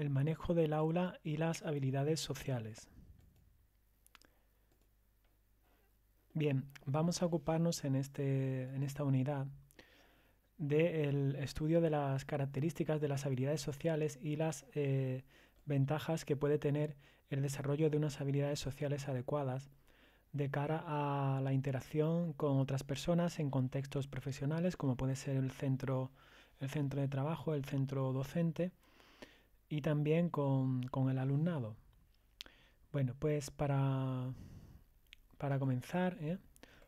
el manejo del aula y las habilidades sociales. Bien, vamos a ocuparnos este, en, esta unidad del estudio de las características de las habilidades sociales y las eh, ventajas que puede tener el desarrollo de unas habilidades sociales adecuadas de cara a la interacción con otras personas en contextos profesionales como puede ser el centro, el centro de trabajo, el centro docente y también con, el alumnado. Bueno, pues para, para comenzar, ¿eh?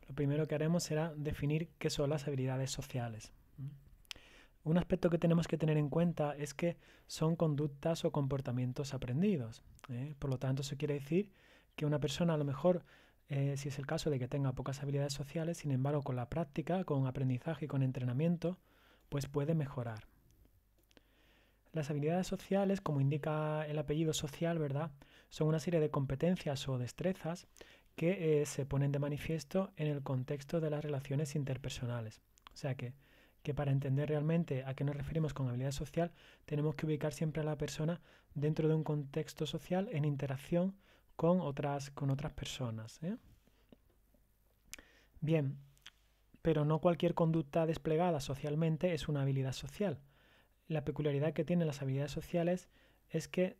lo primero que haremos será definir qué son las habilidades sociales. Un aspecto que tenemos que tener en cuenta es que son conductas o comportamientos aprendidos. ¿eh? Por lo tanto, eso quiere decir que una persona a lo mejor, eh, si es el caso de que tenga pocas habilidades sociales, sin embargo, con la práctica, con aprendizaje y con entrenamiento, pues puede mejorar. Las habilidades sociales, como indica el apellido social, ¿verdad? Son una serie de competencias o destrezas que eh, se ponen de manifiesto en el contexto de las relaciones interpersonales. O sea que, para entender realmente a qué nos referimos con habilidad social, tenemos que ubicar siempre a la persona dentro de un contexto social en interacción con otras, con otras personas. ¿eh? Bien, pero no cualquier conducta desplegada socialmente es una habilidad social la peculiaridad que tienen las habilidades sociales es que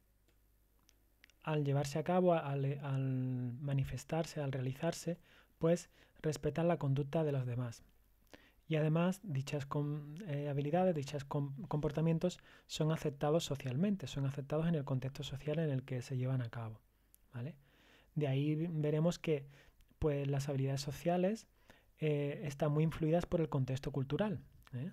al llevarse a cabo, al, manifestarse, al realizarse, pues respetan la conducta de los demás. Y además, dichas eh, habilidades, dichos comportamientos son aceptados socialmente, son aceptados en el contexto social en el que se llevan a cabo. De ahí veremos que pues, las habilidades sociales eh, están muy influidas por el contexto cultural. ¿eh?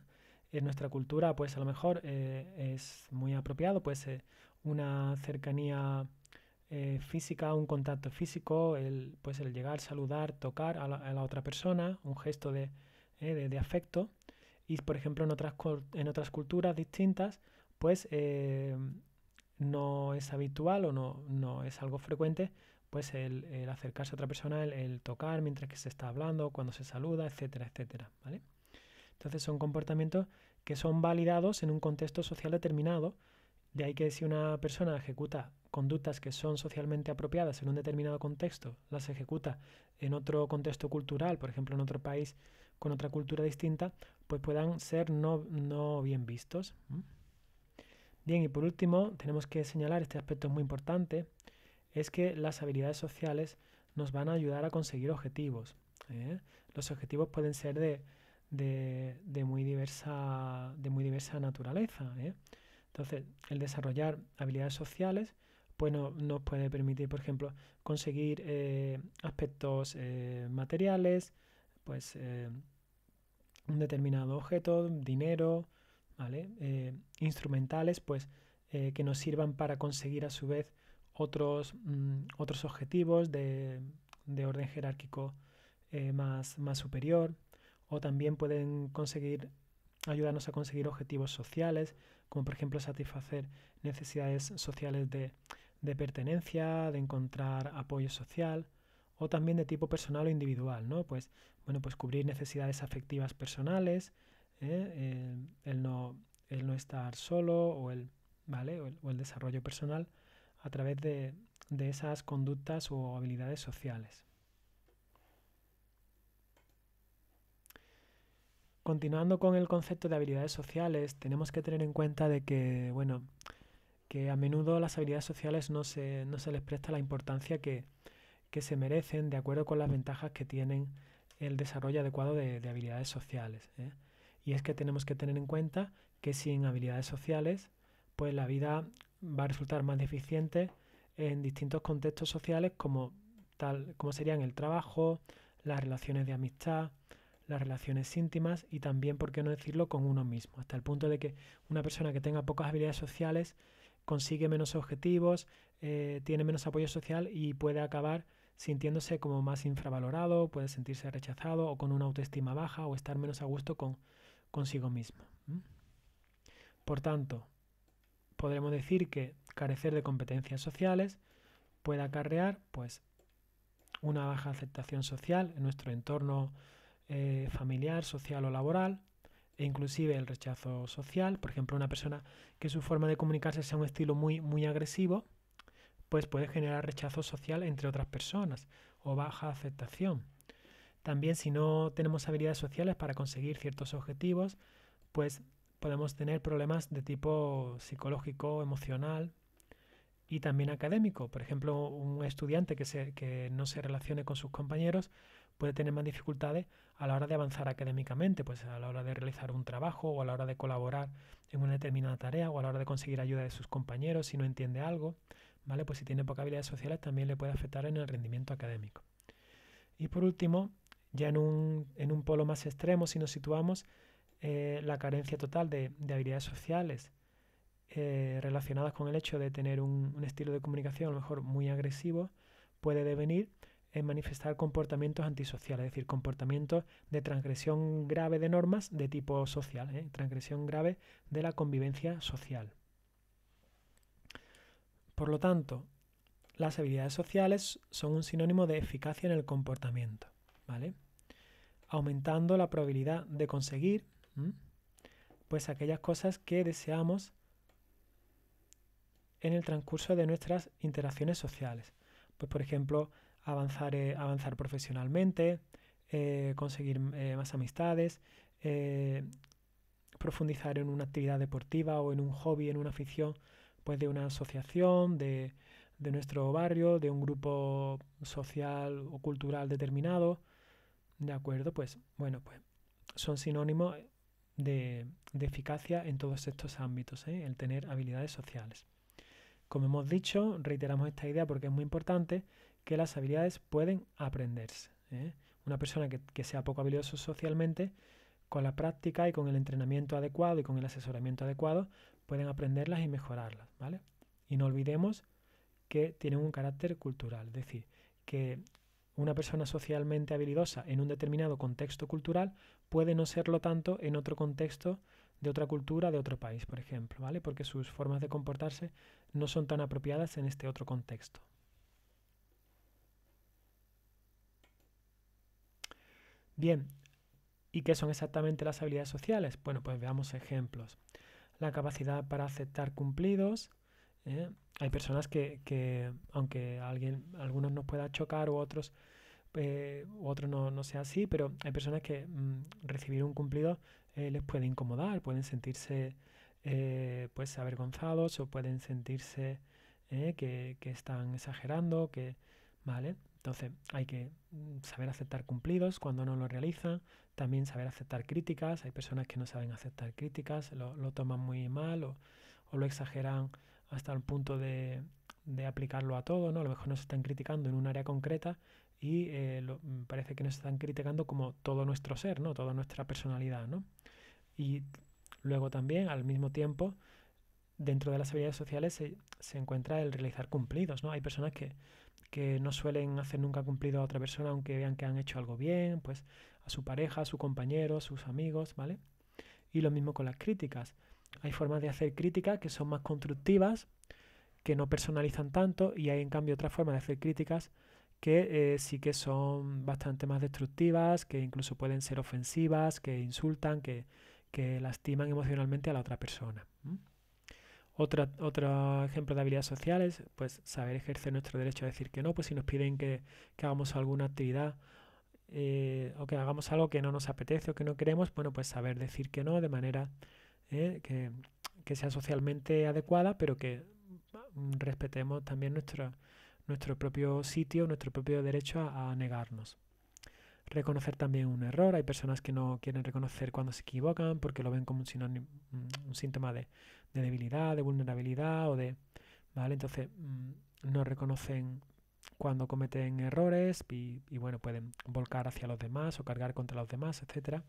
en nuestra cultura, pues a lo mejor eh, es muy apropiado, pues eh, una cercanía eh, física, un contacto físico, el, pues el llegar, saludar, tocar a la, otra persona, un gesto de, afecto. Y por ejemplo en otras, en otras culturas distintas, pues no es habitual o no, no es algo frecuente pues el, acercarse a otra persona, el, el, tocar mientras que se está hablando, cuando se saluda, etcétera, etcétera, ¿vale? Entonces son comportamientos que son validados en un contexto social determinado. De ahí que si una persona ejecuta conductas que son socialmente apropiadas en un determinado contexto, las ejecuta en otro contexto cultural, por ejemplo en otro país con otra cultura distinta, pues puedan ser no, bien vistos. Bien, y por último, tenemos que señalar, este aspecto muy importante, es que las habilidades sociales nos van a ayudar a conseguir objetivos. ¿eh? Los objetivos pueden ser de de, de, muy, diversa, naturaleza. ¿eh? Entonces, el desarrollar habilidades sociales pues nos puede permitir, por ejemplo, conseguir eh, aspectos eh, materiales, pues, un determinado objeto, dinero, instrumentales, pues, que nos sirvan para conseguir a su vez otros, mm, objetivos de, orden jerárquico más superior o también pueden conseguir ayudarnos a conseguir objetivos sociales, como por ejemplo satisfacer necesidades sociales de, pertenencia, de encontrar apoyo social, o también de tipo personal o individual, ¿no? Pues, bueno, pues cubrir necesidades afectivas personales, ¿eh? Eh, el, no, no, estar solo o el, ¿vale? desarrollo personal a través de esas conductas o habilidades sociales. Continuando con el concepto de habilidades sociales, tenemos que tener en cuenta de que, bueno, que a menudo las habilidades sociales no se, les presta la importancia que, se merecen de acuerdo con las ventajas que tienen el desarrollo adecuado de, habilidades sociales. ¿eh? Y es que tenemos que tener en cuenta que sin habilidades sociales, pues la vida va a resultar más deficiente en distintos contextos sociales como, tal, como serían el trabajo, las relaciones de amistad, las relaciones íntimas y también, por qué no decirlo, con uno mismo, hasta el punto de que una persona que tenga pocas habilidades sociales consigue menos objetivos, eh, tiene menos apoyo social y puede acabar sintiéndose como más infravalorado, puede sentirse rechazado o con una autoestima baja o estar menos a gusto con, consigo mismo. Por tanto, podremos decir que carecer de competencias sociales puede acarrear pues una baja aceptación social en nuestro entorno eh, familiar, social o laboral, e inclusive el rechazo social. Por ejemplo, una persona que su forma de comunicarse sea un estilo muy, muy agresivo, pues puede generar rechazo social entre otras personas o baja aceptación. También si no tenemos habilidades sociales para conseguir ciertos objetivos, pues podemos tener problemas de tipo psicológico, emocional y también académico. Por ejemplo, un estudiante que, se, que no se relacione con sus compañeros puede tener más dificultades a la hora de avanzar académicamente, pues a la hora de realizar un trabajo o a la hora de colaborar en una determinada tarea o a la hora de conseguir ayuda de sus compañeros si no entiende algo, ¿vale? Pues si tiene pocas habilidades sociales también le puede afectar en el rendimiento académico. Y por último, ya en un, en un polo más extremo, si nos situamos, eh, la carencia total de, habilidades sociales eh, relacionadas con el hecho de tener un, un estilo de comunicación a lo mejor muy agresivo puede devenir es manifestar comportamientos antisociales, es decir, comportamientos de transgresión grave de normas de tipo social, ¿eh? transgresión grave de la convivencia social. Por lo tanto, las habilidades sociales son un sinónimo de eficacia en el comportamiento, ¿vale? Aumentando la probabilidad de conseguir pues aquellas cosas que deseamos en el transcurso de nuestras interacciones sociales. Pues por ejemplo, avanzar, eh, avanzar profesionalmente, eh, conseguir eh, más amistades, profundizar en una actividad deportiva o en un hobby, en una afición, pues de una asociación, de, nuestro barrio, de un grupo social o cultural determinado. ¿De acuerdo? Pues bueno, pues son sinónimos de, eficacia en todos estos ámbitos, el tener habilidades sociales. Como hemos dicho, reiteramos esta idea porque es muy importante que las habilidades pueden aprenderse. ¿eh? Una persona que, que, sea poco habilidoso socialmente, con la práctica y con el entrenamiento adecuado y con el asesoramiento adecuado, pueden aprenderlas y mejorarlas, ¿vale? Y no olvidemos que tienen un carácter cultural, es decir, que una persona socialmente habilidosa en un determinado contexto cultural puede no serlo tanto en otro contexto de otra cultura, de otro país, por ejemplo, ¿vale? Porque sus formas de comportarse no son tan apropiadas en este otro contexto. Bien, ¿y qué son exactamente las habilidades sociales? Bueno, pues veamos ejemplos. La capacidad para aceptar cumplidos. ¿eh? Hay personas que, aunque alguien, algunos nos pueda chocar u otros, eh, otros no, sea así, pero hay personas que mm, recibir un cumplido eh, les puede incomodar, pueden sentirse pues avergonzados o pueden sentirse que, están exagerando, que, ¿vale? Entonces hay que mm, saber aceptar cumplidos cuando no lo realizan, también saber aceptar críticas. Hay personas que no saben aceptar críticas, lo, toman muy mal o, lo exageran hasta el punto de, de, aplicarlo a todo. ¿no? A lo mejor nos están criticando en un área concreta y eh, mm, parece que nos están criticando como todo nuestro ser, ¿no? toda nuestra personalidad. ¿no? Y luego también, al mismo tiempo, dentro de las habilidades sociales se, encuentra el realizar cumplidos, ¿no? Hay personas que, no suelen hacer nunca cumplido a otra persona aunque vean que han hecho algo bien, pues a su pareja, a su compañero, a sus amigos, ¿vale? Y lo mismo con las críticas. Hay formas de hacer críticas que son más constructivas, que no personalizan tanto, y hay en cambio otras formas de hacer críticas que eh, sí que son bastante más destructivas, que incluso pueden ser ofensivas, que insultan, que, lastiman emocionalmente a la otra persona otro ejemplo de habilidades sociales, pues saber ejercer nuestro derecho a decir que no, pues si nos piden que, hagamos alguna actividad eh, o que hagamos algo que no nos apetece o que no queremos, bueno, pues saber decir que no de manera eh, que, sea socialmente adecuada, pero que mm, respetemos también nuestro, nuestro propio sitio, nuestro propio derecho a, negarnos reconocer también un error. Hay personas que no quieren reconocer cuando se equivocan porque lo ven como un mm, síntoma de, de debilidad, de vulnerabilidad o de... ¿Vale? Entonces mm, no reconocen cuando cometen errores y, bueno, pueden volcar hacia los demás o cargar contra los demás, etc.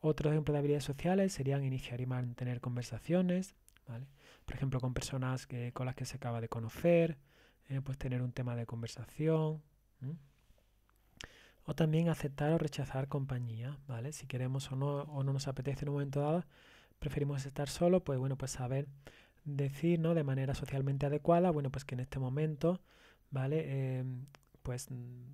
Otros ejemplo de habilidades sociales serían iniciar y mantener conversaciones, ¿vale? Por ejemplo, con personas que, con las que se acaba de conocer, eh, pues tener un tema de conversación. O también aceptar o rechazar compañía, ¿vale? Si queremos o no, o no nos apetece en un momento dado, preferimos estar solo, pues bueno, pues saber decir, ¿no? De manera socialmente adecuada, bueno, pues que en este momento, ¿vale? Em, pues mm,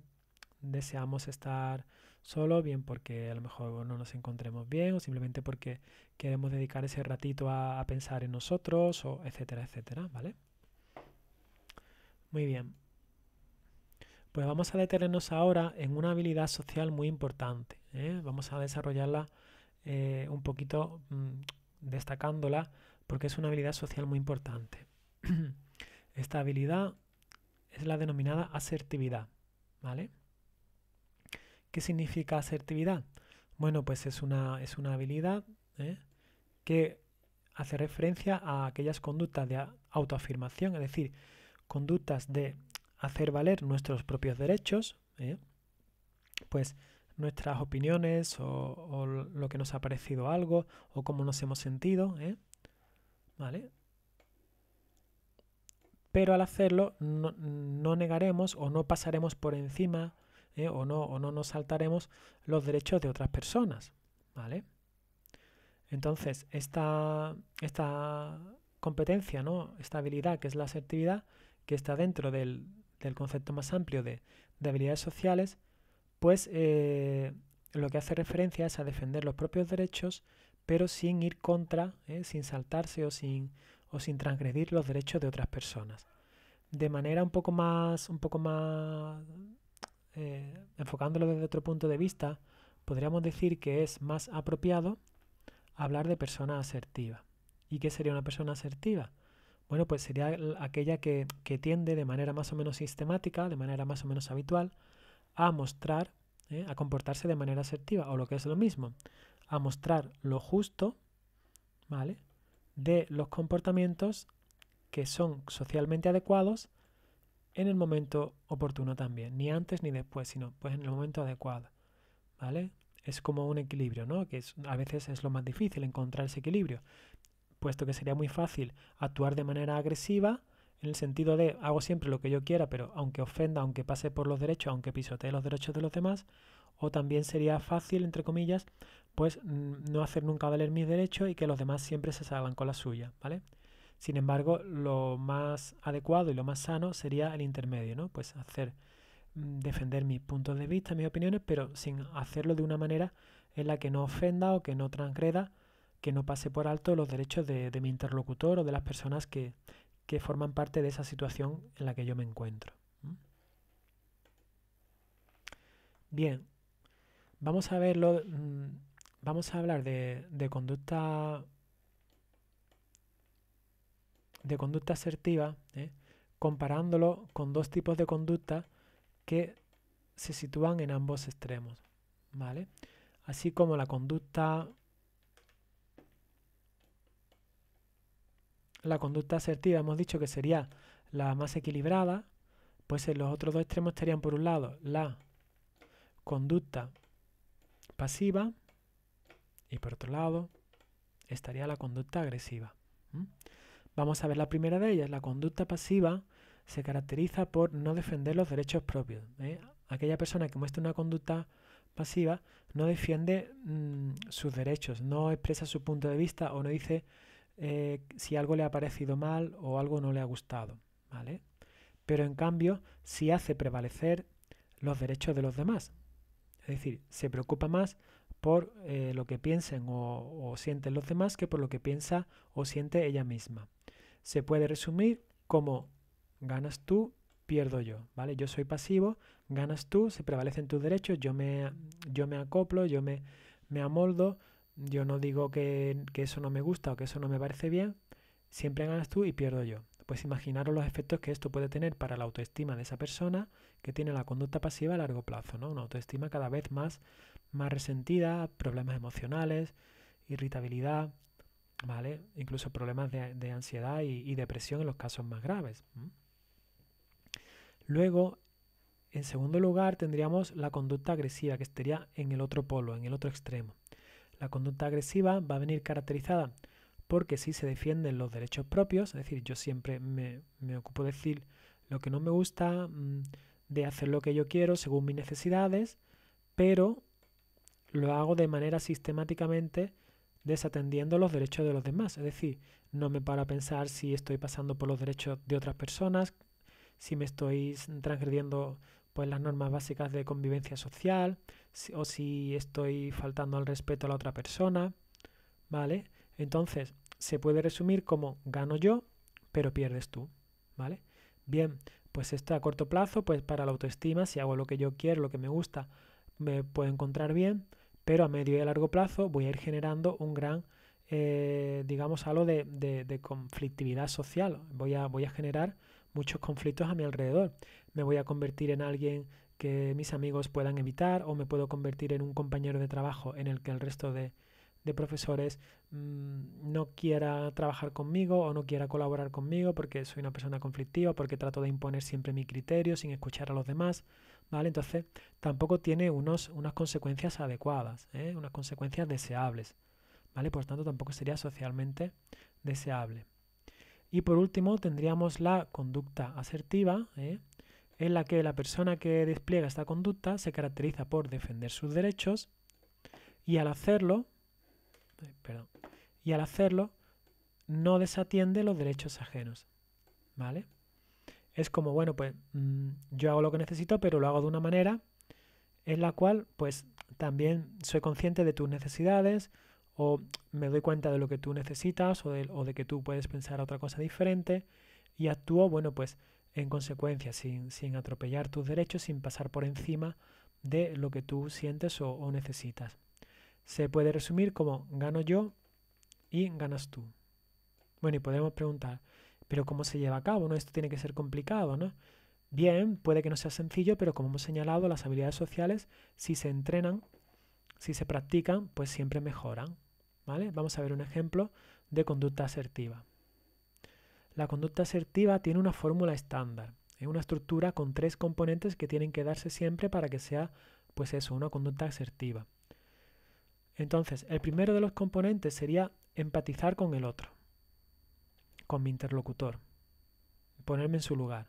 deseamos estar solo, bien porque a lo mejor no nos encontremos bien o simplemente porque queremos dedicar ese ratito a, pensar en nosotros o etcétera, etcétera, ¿vale? Muy bien. Pues vamos a detenernos ahora en una habilidad social muy importante. ¿eh? Vamos a desarrollarla eh, un poquito mm, destacándola porque es una habilidad social muy importante. Esta habilidad es la denominada asertividad, ¿vale? ¿Qué significa asertividad? Bueno, pues es una, es una habilidad ¿eh? que hace referencia a aquellas conductas de autoafirmación, es decir, conductas de hacer valer nuestros propios derechos, ¿eh? pues nuestras opiniones o, lo que nos ha parecido algo o cómo nos hemos sentido, ¿eh? ¿Vale? Pero al hacerlo no, negaremos o no pasaremos por encima ¿eh? o, no, o no nos saltaremos los derechos de otras personas, ¿vale? Entonces, esta, esta competencia, ¿no? esta habilidad que es la asertividad, que está dentro del, concepto más amplio de habilidades sociales, pues eh, lo que hace referencia es a defender los propios derechos, pero sin ir contra, ¿eh? sin saltarse o sin, transgredir los derechos de otras personas. De manera un poco más, un poco más, eh, enfocándolo desde otro punto de vista, podríamos decir que es más apropiado hablar de persona asertiva. ¿Y qué sería una persona asertiva? Bueno, pues sería aquella que tiende de manera más o menos sistemática, de manera más o menos habitual, a mostrar, ¿eh? a comportarse de manera asertiva, o lo que es lo mismo, a mostrar lo justo, ¿vale? De los comportamientos que son socialmente adecuados en el momento oportuno también, ni antes ni después, sino pues en el momento adecuado, ¿vale? Es como un equilibrio, ¿no? Que a veces es lo más difícil encontrar ese equilibrio, puesto que sería muy fácil actuar de manera agresiva, en el sentido de hago siempre lo que yo quiera, pero aunque ofenda, aunque pase por los derechos, aunque pisotee los derechos de los demás, o también sería fácil, entre comillas, pues mm, no hacer nunca valer mis derechos y que los demás siempre se salgan con la suya, ¿vale? Sin embargo, lo más adecuado y lo más sano sería el intermedio, ¿no? Pues hacer mm, defender mis puntos de vista, mis opiniones, pero sin hacerlo de una manera en la que no ofenda o que no transgreda, que no pase por alto los derechos de, de mi interlocutor o de las personas que, que forman parte de esa situación en la que yo me encuentro. Bien, vamos a verlo, mm, vamos a hablar de, conducta de conducta asertiva, ¿eh? comparándolo con dos tipos de conducta que se sitúan en ambos extremos, ¿vale? Así como la conducta la conducta asertiva hemos dicho que sería la más equilibrada, pues en los otros dos extremos estarían por un lado la conducta pasiva y por otro lado estaría la conducta agresiva. Vamos a ver la primera de ellas. La conducta pasiva se caracteriza por no defender los derechos propios. ¿eh? Aquella persona que muestra una conducta pasiva no defiende mm, sus derechos, no expresa su punto de vista o no dice eh, si algo le ha parecido mal o algo no le ha gustado, ¿vale? Pero en cambio, sí hace prevalecer los derechos de los demás. Es decir, se preocupa más por eh, lo que piensen o, sienten los demás que por lo que piensa o siente ella misma. Se puede resumir como ganas tú, pierdo yo, ¿vale? Yo soy pasivo, ganas tú, se prevalecen tus derechos, yo me, acoplo, yo me amoldo, yo no digo que, eso no me gusta o que eso no me parece bien, siempre ganas tú y pierdo yo. Pues imaginaros los efectos que esto puede tener para la autoestima de esa persona que tiene la conducta pasiva a largo plazo, ¿no? Una autoestima cada vez más, más resentida, problemas emocionales, irritabilidad, ¿vale? Incluso problemas de, ansiedad y, depresión en los casos más graves. Luego, en segundo lugar, tendríamos la conducta agresiva, que estaría en el otro polo, en el otro extremo. La conducta agresiva va a venir caracterizada porque si se defienden los derechos propios, es decir, yo siempre me, me ocupo de decir lo que no me gusta, mm, de hacer lo que yo quiero según mis necesidades, pero lo hago de manera sistemáticamente desatendiendo los derechos de los demás. Es decir, no me paro a pensar si estoy pasando por los derechos de otras personas, si me estoy transgrediendo pues las normas básicas de convivencia social o si estoy faltando al respeto a la otra persona, ¿vale? Entonces, se puede resumir como gano yo, pero pierdes tú, ¿vale? Bien, pues esto a corto plazo, pues para la autoestima, si hago lo que yo quiero, lo que me gusta, me puedo encontrar bien, pero a medio y a largo plazo voy a ir generando un gran, eh, digamos, algo de, de, de conflictividad social. Voy a, voy a generar muchos conflictos a mi alrededor. Me voy a convertir en alguien que mis amigos puedan evitar o me puedo convertir en un compañero de trabajo en el que el resto de, profesores mm, no quiera trabajar conmigo o no quiera colaborar conmigo porque soy una persona conflictiva, porque trato de imponer siempre mi criterio sin escuchar a los demás, ¿vale? Entonces tampoco tiene unos, unas consecuencias adecuadas, ¿eh? unas consecuencias deseables, ¿vale? Por tanto tampoco sería socialmente deseable. Y por último tendríamos la conducta asertiva, ¿eh? en la que la persona que despliega esta conducta se caracteriza por defender sus derechos y al hacerlo, y al hacerlo no desatiende los derechos ajenos, ¿vale? Es como, bueno, pues mm, yo hago lo que necesito, pero lo hago de una manera en la cual, pues, también soy consciente de tus necesidades, o me doy cuenta de lo que tú necesitas o de, que tú puedes pensar otra cosa diferente y actúo, bueno, pues en consecuencia, sin, atropellar tus derechos, sin pasar por encima de lo que tú sientes o, necesitas. Se puede resumir como gano yo y ganas tú. Bueno, y podemos preguntar, pero ¿cómo se lleva a cabo? ¿No? Esto tiene que ser complicado, ¿no? Bien, puede que no sea sencillo, pero como hemos señalado, las habilidades sociales, si se entrenan, si se practican, pues siempre mejoran. Vamos a ver un ejemplo de conducta asertiva. La conducta asertiva tiene una fórmula estándar, es una estructura con tres componentes que tienen que darse siempre para que sea, pues eso, una conducta asertiva. Entonces, el primero de los componentes sería empatizar con el otro, con mi interlocutor, ponerme en su lugar.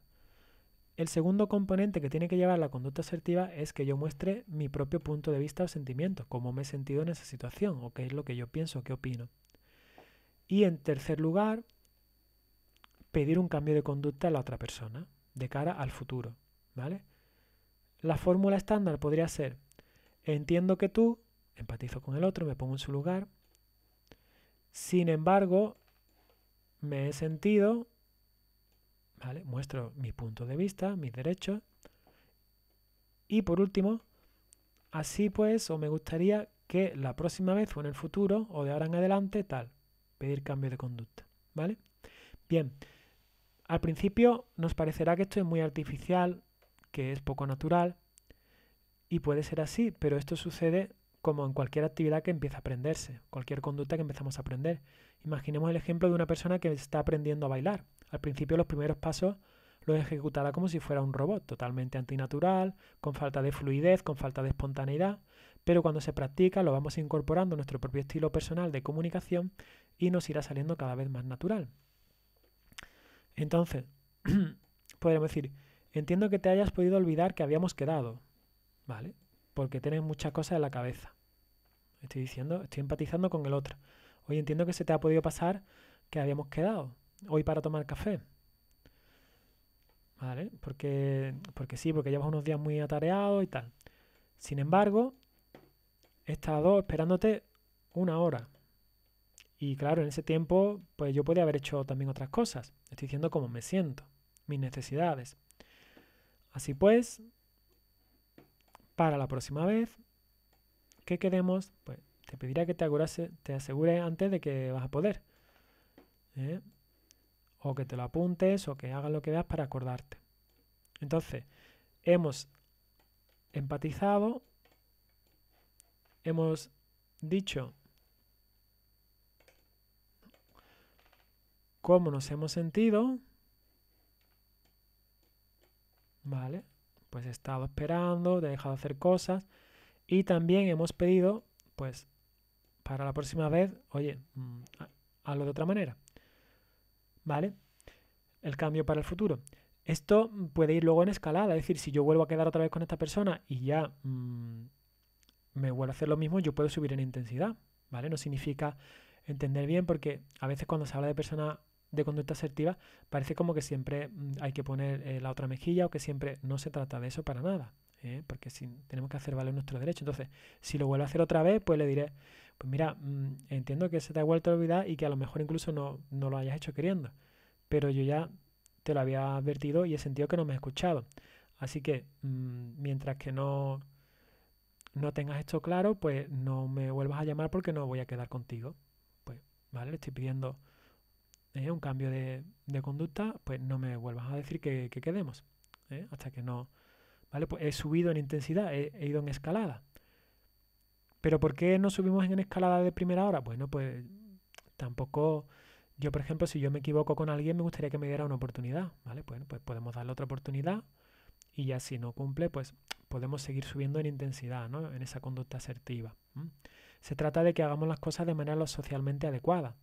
El segundo componente que tiene que llevar la conducta asertiva es que yo muestre mi propio punto de vista o sentimiento, cómo me he sentido en esa situación, o qué es lo que yo pienso, qué opino. Y en tercer lugar, pedir un cambio de conducta a la otra persona, de cara al futuro, ¿vale? La fórmula estándar podría ser, entiendo que tú, empatizo con el otro, me pongo en su lugar, sin embargo, me he sentido Muestro mi punto de vista, mis derechos. Y por último, así pues, o me gustaría que la próxima vez o en el futuro o de ahora en adelante, tal, pedir cambio de conducta, ¿vale? Bien, al principio nos parecerá que esto es muy artificial, que es poco natural, y puede ser así, pero esto sucede como en cualquier actividad que empieza a aprenderse, cualquier conducta que empezamos a aprender. Imaginemos el ejemplo de una persona que está aprendiendo a bailar. Al principio los primeros pasos los ejecutará como si fuera un robot, totalmente antinatural, con falta de fluidez, con falta de espontaneidad, pero cuando se practica lo vamos incorporando nuestro propio estilo personal de comunicación y nos irá saliendo cada vez más natural. Entonces, podríamos decir, entiendo que te hayas podido olvidar que habíamos quedado, ¿vale? porque tienes muchas cosas en la cabeza. Estoy diciendo, estoy empatizando con el otro. Hoy entiendo que se te ha podido pasar que habíamos quedado hoy para tomar café. ¿Vale? Porque, porque sí, porque llevas unos días muy atareado y tal. Sin embargo, he estado esperándote una hora. Y claro, en ese tiempo, pues yo podía haber hecho también otras cosas. Estoy diciendo cómo me siento, mis necesidades. Así pues, para la próxima vez ¿qué queremos, pues te pedirá que te, te asegures antes de que vas a poder. ¿eh? O que te lo apuntes o que hagas lo que veas para acordarte. Entonces, hemos empatizado, hemos dicho cómo nos hemos sentido, ¿vale? pues he estado esperando, he dejado hacer cosas y también hemos pedido, pues para la próxima vez, oye, mm, hazlo de otra manera. ¿Vale? El cambio para el futuro. Esto puede ir luego en escalada, es decir, si yo vuelvo a quedar otra vez con esta persona y ya mm, me vuelvo a hacer lo mismo, yo puedo subir en intensidad, ¿vale? No significa entender bien porque a veces cuando se habla de persona de conducta asertiva, parece como que siempre mm, hay que poner eh, la otra mejilla o que siempre no se trata de eso para nada, ¿eh? porque si tenemos que hacer valer nuestro derecho. Entonces, si lo vuelvo a hacer otra vez, pues le diré, pues mira, mm, entiendo que se te ha vuelto a olvidar y que a lo mejor incluso no, lo hayas hecho queriendo, pero yo ya te lo había advertido y he sentido que no me has escuchado. Así que mm, mientras que no, no tengas esto claro, pues no me vuelvas a llamar porque no voy a quedar contigo. Pues, ¿vale? Le estoy pidiendo un cambio de, conducta, pues no me vuelvas a decir que, quedemos. ¿eh? Hasta que no. ¿Vale? Pues he subido en intensidad, he, ido en escalada. ¿Pero por qué no subimos en escalada de primera hora? Bueno, pues tampoco. Yo, por ejemplo, si yo me equivoco con alguien, me gustaría que me diera una oportunidad. ¿Vale? pues podemos darle otra oportunidad y ya si no cumple, pues podemos seguir subiendo en intensidad, ¿no? En esa conducta asertiva. Se trata de que hagamos las cosas de manera lo socialmente adecuada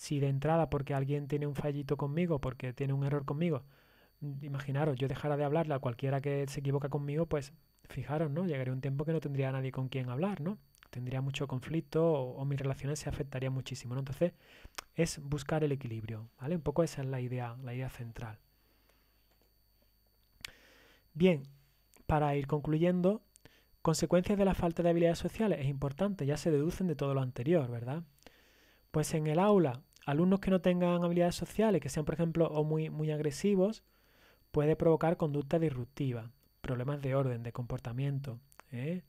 si de entrada porque alguien tiene un fallito conmigo, porque tiene un error conmigo, mm, imaginaros, yo dejara de hablarle a cualquiera que se equivoca conmigo, pues fijaros, ¿no? Llegaría un tiempo que no tendría nadie con quien hablar, ¿no? Tendría mucho conflicto o, mis relaciones se afectarían muchísimo, ¿no? Entonces, es buscar el equilibrio, ¿vale? Un poco esa es la idea, la idea central. Bien, para ir concluyendo, consecuencias de la falta de habilidades sociales es importante, ya se deducen de todo lo anterior, ¿verdad? Pues en el aula alumnos que no tengan habilidades sociales, que sean, por ejemplo, o muy, muy agresivos, puede provocar conducta disruptiva, problemas de orden, de comportamiento, ¿eh?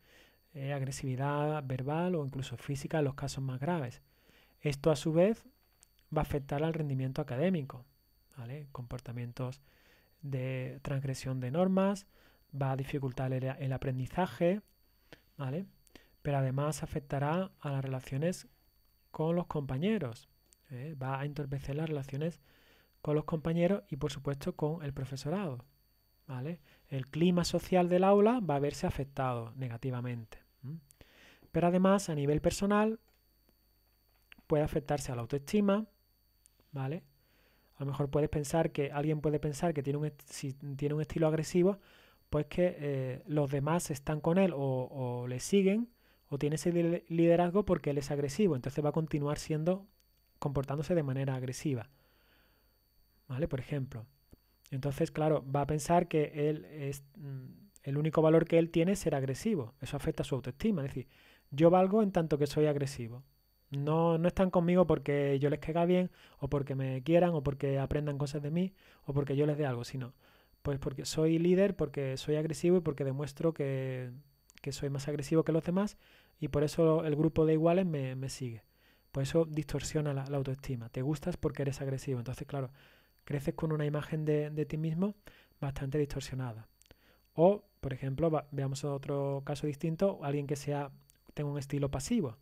Eh, agresividad verbal o incluso física en los casos más graves. Esto a su vez va a afectar al rendimiento académico, comportamientos de transgresión de normas, va a dificultar el, aprendizaje, pero además afectará a las relaciones con los compañeros, ¿eh? va a entorpecer las relaciones con los compañeros y por supuesto con el profesorado. ¿vale? El clima social del aula va a verse afectado negativamente. Pero además a nivel personal puede afectarse a la autoestima, ¿vale? A lo mejor puedes pensar que alguien puede pensar que tiene un si tiene un estilo agresivo, pues que eh, los demás están con él o, o le siguen o tiene ese liderazgo porque él es agresivo, entonces va a continuar siendo comportándose de manera agresiva. ¿Vale? Por ejemplo. Entonces, claro, va a pensar que él es, mm, el único valor que él tiene es ser agresivo. Eso afecta su autoestima. Es decir, yo valgo en tanto que soy agresivo. No, no están conmigo porque yo les queda bien, o porque me quieran, o porque aprendan cosas de mí, o porque yo les dé algo, sino pues porque soy líder, porque soy agresivo y porque demuestro que, soy más agresivo que los demás, y por eso el grupo de iguales me sigue. Pues eso distorsiona la, autoestima. Te gustas porque eres agresivo. Entonces, claro, creces con una imagen de, ti mismo bastante distorsionada. O, por ejemplo, veamos otro caso distinto, alguien que sea, tenga un estilo pasivo.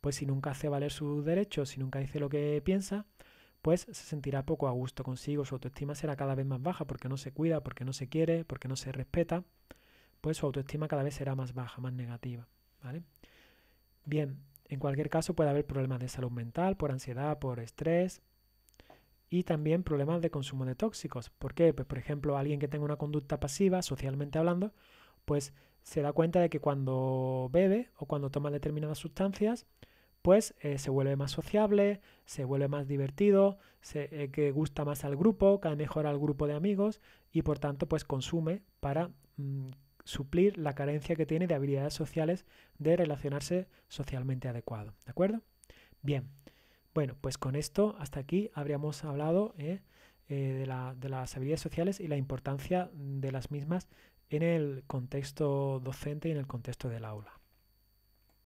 Pues si nunca hace valer sus derechos, si nunca dice lo que piensa, pues se sentirá poco a gusto consigo, su autoestima será cada vez más baja porque no se cuida, porque no se quiere, porque no se respeta, pues su autoestima cada vez será más baja, más negativa, ¿vale? Bien, en cualquier caso puede haber problemas de salud mental, por ansiedad, por estrés y también problemas de consumo de tóxicos. ¿Por qué? Pues por ejemplo, alguien que tenga una conducta pasiva, socialmente hablando, pues se da cuenta de que cuando bebe o cuando toma determinadas sustancias, pues eh, se vuelve más sociable, se vuelve más divertido, eh, que gusta más al grupo, cae mejor al grupo de amigos y por tanto pues consume para mm, suplir la carencia que tiene de habilidades sociales de relacionarse socialmente adecuado. ¿De acuerdo? Bien. Bueno, pues con esto hasta aquí habríamos hablado ¿eh? Eh, de las habilidades sociales y la importancia de las mismas en el contexto docente y en el contexto del aula.